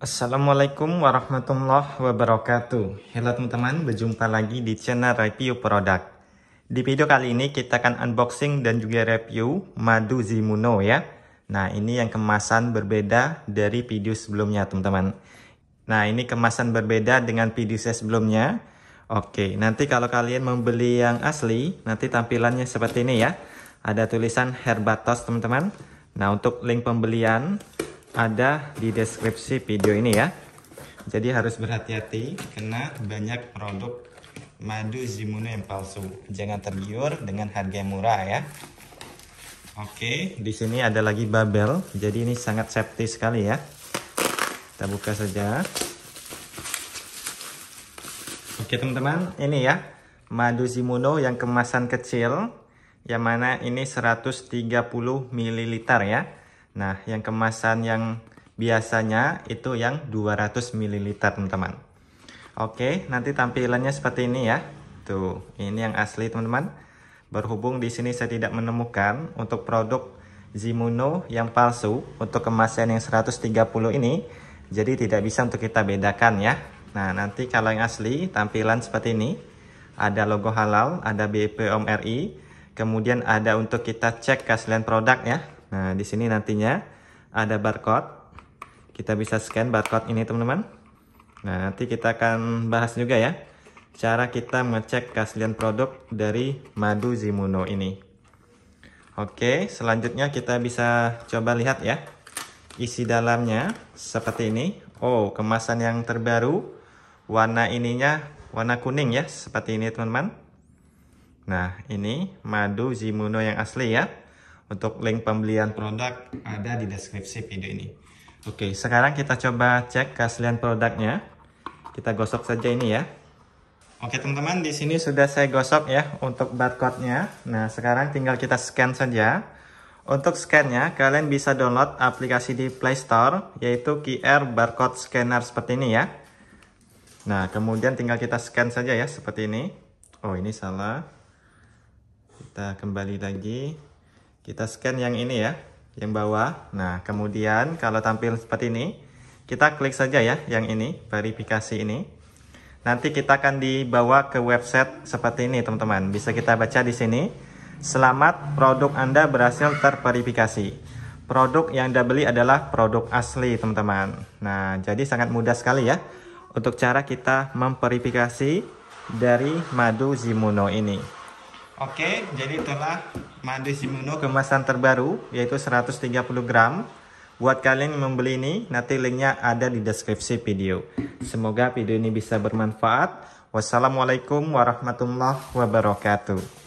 Assalamualaikum warahmatullahi wabarakatuh Halo teman-teman, berjumpa lagi di channel Review Produk Di video kali ini kita akan unboxing dan juga review madu Zimuno ya Nah ini yang kemasan berbeda dari video sebelumnya teman-teman Nah ini kemasan berbeda dengan video saya sebelumnya Oke, nanti kalau kalian membeli yang asli Nanti tampilannya seperti ini ya Ada tulisan Herbatos teman-teman Nah untuk link pembelian ada di deskripsi video ini ya. Jadi harus berhati-hati karena banyak produk madu Zimuno yang palsu. Jangan tergiur dengan harga yang murah ya. Oke, di sini ada lagi babel. Jadi ini sangat safety sekali ya. Kita buka saja. Oke teman-teman, ini ya madu Zimuno yang kemasan kecil yang mana ini 130 ml ya. Nah, yang kemasan yang biasanya itu yang 200 ml, teman-teman. Oke, nanti tampilannya seperti ini ya. Tuh, ini yang asli, teman-teman. Berhubung di sini saya tidak menemukan untuk produk Zimuno yang palsu untuk kemasan yang 130 ini, jadi tidak bisa untuk kita bedakan ya. Nah, nanti kalau yang asli tampilan seperti ini. Ada logo halal, ada BPOM RI, kemudian ada untuk kita cek keaslian produk ya. Nah, di sini nantinya ada barcode. Kita bisa scan barcode ini, teman-teman. Nah, nanti kita akan bahas juga ya cara kita mengecek keaslian produk dari madu Zimuno ini. Oke, selanjutnya kita bisa coba lihat ya. Isi dalamnya seperti ini. Oh, kemasan yang terbaru. Warna ininya warna kuning ya, seperti ini teman-teman. Nah, ini madu Zimuno yang asli ya. Untuk link pembelian produk ada di deskripsi video ini. Oke, sekarang kita coba cek keaslian produknya. Kita gosok saja ini ya. Oke teman-teman, di sini sudah saya gosok ya untuk barcode-nya. Nah, sekarang tinggal kita scan saja. Untuk scan-nya, kalian bisa download aplikasi di Play Store, yaitu QR Barcode Scanner seperti ini ya. Nah, kemudian tinggal kita scan saja ya, seperti ini. Oh, ini salah. Kita kembali lagi. Kita scan yang ini ya, yang bawah. Nah, kemudian kalau tampil seperti ini, kita klik saja ya yang ini, verifikasi ini. Nanti kita akan dibawa ke website seperti ini, teman-teman. Bisa kita baca di sini. Selamat, produk Anda berhasil terverifikasi. Produk yang Anda beli adalah produk asli, teman-teman. Nah, jadi sangat mudah sekali ya untuk cara kita memverifikasi dari madu Zimuno ini. Oke, jadi telah madu Shimuno kemasan terbaru yaitu 130 gram. Buat kalian yang membeli ini, nanti linknya ada di deskripsi video. Semoga video ini bisa bermanfaat. Wassalamualaikum warahmatullahi wabarakatuh.